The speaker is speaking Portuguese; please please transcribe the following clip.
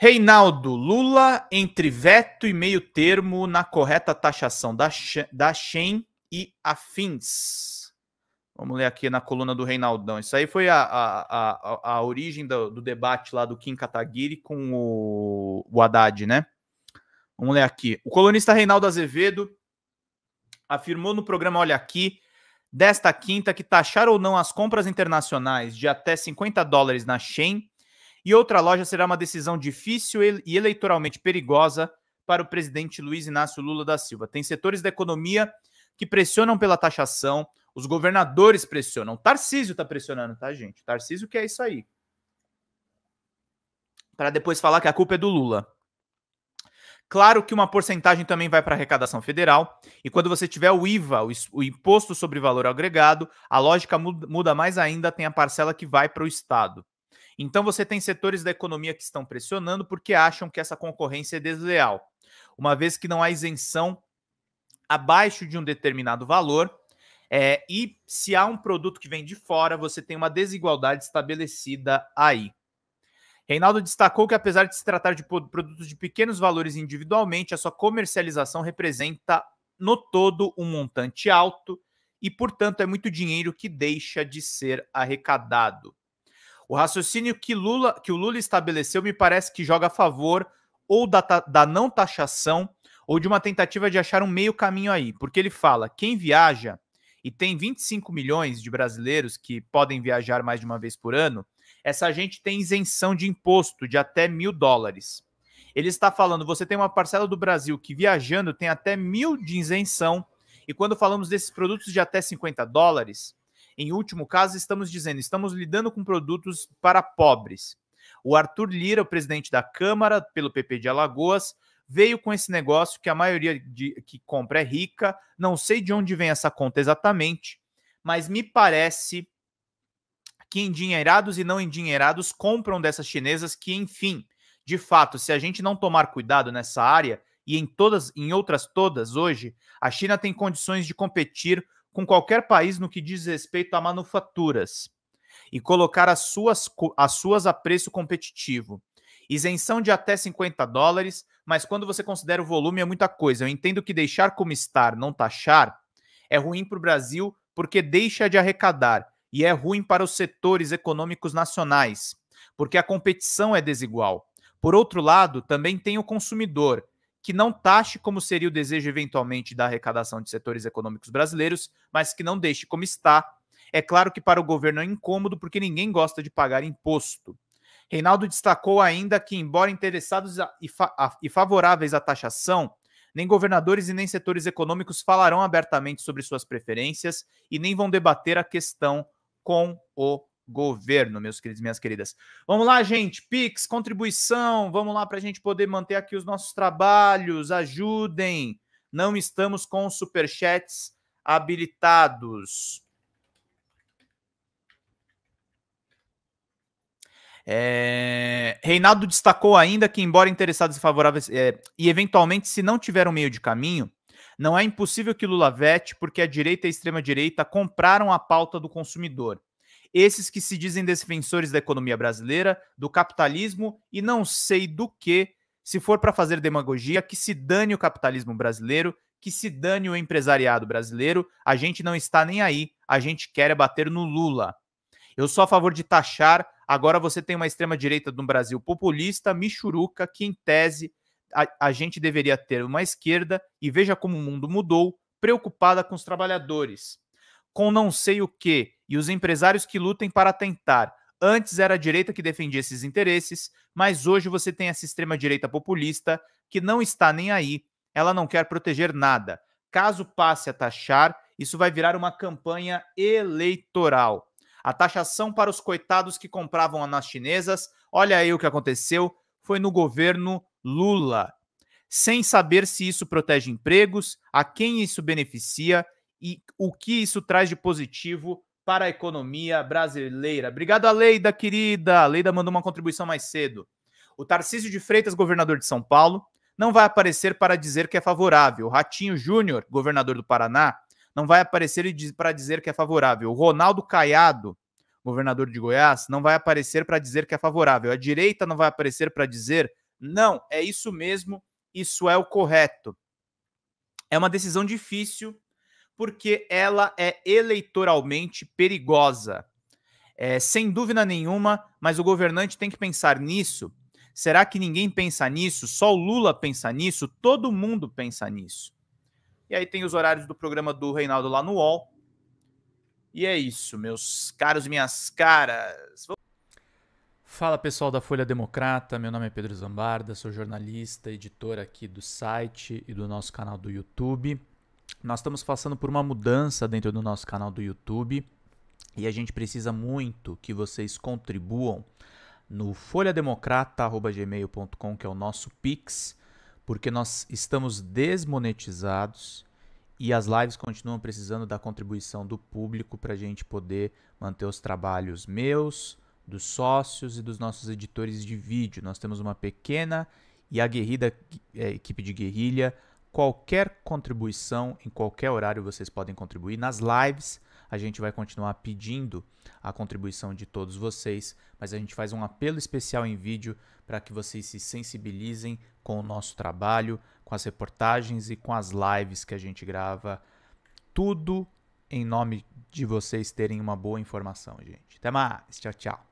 Reinaldo, Lula entre veto e meio termo na correta taxação da, da Shen e afins. Vamos ler aqui na coluna do Reinaldão. Isso aí foi a, a, a, a origem do, do, debate lá do Kim Kataguiri com o, o Haddad, né? Vamos ler aqui. O colunista Reinaldo Azevedo afirmou no programa Olha Aqui, desta quinta, que taxar ou não as compras internacionais de até 50 dólares na Shen e outra loja será uma decisão difícil e eleitoralmente perigosa para o presidente Luiz Inácio Lula da Silva. Tem setores da economia que pressionam pela taxação, os governadores pressionam. Tarcísio está pressionando, tá, gente? Tarcísio que é isso aí. Para depois falar que a culpa é do Lula. Claro que uma porcentagem também vai para a arrecadação federal, e quando você tiver o IVA, o imposto sobre valor agregado, a lógica muda mais ainda, tem a parcela que vai para o Estado. Então você tem setores da economia que estão pressionando porque acham que essa concorrência é desleal, uma vez que não há isenção abaixo de um determinado valor. É, e se há um produto que vem de fora, você tem uma desigualdade estabelecida aí. Reinaldo destacou que, apesar de se tratar de produtos de pequenos valores individualmente, a sua comercialização representa no todo um montante alto e, portanto, é muito dinheiro que deixa de ser arrecadado. O raciocínio que, Lula, que o Lula estabeleceu me parece que joga a favor ou da, da não taxação ou de uma tentativa de achar um meio caminho aí, porque ele fala: quem viaja e tem 25 milhões de brasileiros que podem viajar mais de uma vez por ano, essa gente tem isenção de imposto de até mil dólares. Ele está falando: você tem uma parcela do Brasil que viajando tem até mil de isenção, e quando falamos desses produtos de até 50 dólares, em último caso, estamos dizendo, estamos lidando com produtos para pobres. O Arthur Lira, o presidente da Câmara pelo PP de Alagoas, veio com esse negócio que a maioria de, que compra é rica. Não sei de onde vem essa conta exatamente, mas me parece que endinheirados e não endinheirados compram dessas chinesas que, enfim, de fato, se a gente não tomar cuidado nessa área e em todas em outras todas hoje, a China tem condições de competir com qualquer país no que diz respeito a manufaturas e colocar as suas, as suas a preço competitivo. Isenção de até 50 dólares, mas quando você considera o volume é muita coisa. Eu entendo que deixar como estar, não taxar, é ruim para o Brasil porque deixa de arrecadar e é ruim para os setores econômicos nacionais, porque a competição é desigual. Por outro lado, também tem o consumidor, que não taxe como seria o desejo eventualmente da arrecadação de setores econômicos brasileiros, mas que não deixe como está. É claro que para o governo é incômodo porque ninguém gosta de pagar imposto. Reinaldo destacou ainda que, embora interessados e, fa, e favoráveis à taxação, nem governadores e nem setores econômicos falarão abertamente sobre suas preferências e nem vão debater a questão com o governo, meus queridos e minhas queridas. Vamos lá, gente. Pix, contribuição, vamos lá para a gente poder manter aqui os nossos trabalhos. Ajudem. Não estamos com superchats habilitados. É... Reinaldo destacou ainda que, embora interessados e favoráveis, é... e eventualmente, se não tiver um meio de caminho, não é impossível que Lula vete, porque a direita e a extrema-direita compraram a pauta do consumidor esses que se dizem defensores da economia brasileira, do capitalismo e não sei do que, se for para fazer demagogia, que se dane o capitalismo brasileiro, que se dane o empresariado brasileiro, a gente não está nem aí, a gente quer é bater no Lula. Eu sou a favor de taxar, agora você tem uma extrema-direita no Brasil populista, michuruca, que em tese a, a gente deveria ter uma esquerda, e veja como o mundo mudou, preocupada com os trabalhadores, com não sei o que, e os empresários que lutem para tentar. Antes era a direita que defendia esses interesses, mas hoje você tem essa extrema-direita populista que não está nem aí, ela não quer proteger nada. Caso passe a taxar, isso vai virar uma campanha eleitoral. A taxação para os coitados que compravam nas chinesas, olha aí o que aconteceu, foi no governo Lula. Sem saber se isso protege empregos, a quem isso beneficia e o que isso traz de positivo para a economia brasileira. Obrigado, Leida, querida. A Leida mandou uma contribuição mais cedo. O Tarcísio de Freitas, governador de São Paulo, não vai aparecer para dizer que é favorável. O Ratinho Júnior, governador do Paraná, não vai aparecer para dizer que é favorável. O Ronaldo Caiado, governador de Goiás, não vai aparecer para dizer que é favorável. A direita não vai aparecer para dizer não, é isso mesmo, isso é o correto. É uma decisão difícil porque ela é eleitoralmente perigosa. É, sem dúvida nenhuma, mas o governante tem que pensar nisso. Será que ninguém pensa nisso? Só o Lula pensa nisso? Todo mundo pensa nisso. E aí tem os horários do programa do Reinaldo lá no UOL. E é isso, meus caros e minhas caras. Fala pessoal da Folha Democrata, meu nome é Pedro Zambarda, sou jornalista, editor aqui do site e do nosso canal do YouTube nós estamos passando por uma mudança dentro do nosso canal do YouTube e a gente precisa muito que vocês contribuam no folhademocrata.gmail.com, que é o nosso Pix, porque nós estamos desmonetizados e as lives continuam precisando da contribuição do público para a gente poder manter os trabalhos meus, dos sócios e dos nossos editores de vídeo. Nós temos uma pequena e aguerrida é, equipe de guerrilha qualquer contribuição, em qualquer horário vocês podem contribuir. Nas lives, a gente vai continuar pedindo a contribuição de todos vocês, mas a gente faz um apelo especial em vídeo para que vocês se sensibilizem com o nosso trabalho, com as reportagens e com as lives que a gente grava. Tudo em nome de vocês terem uma boa informação, gente. Até mais. Tchau, tchau.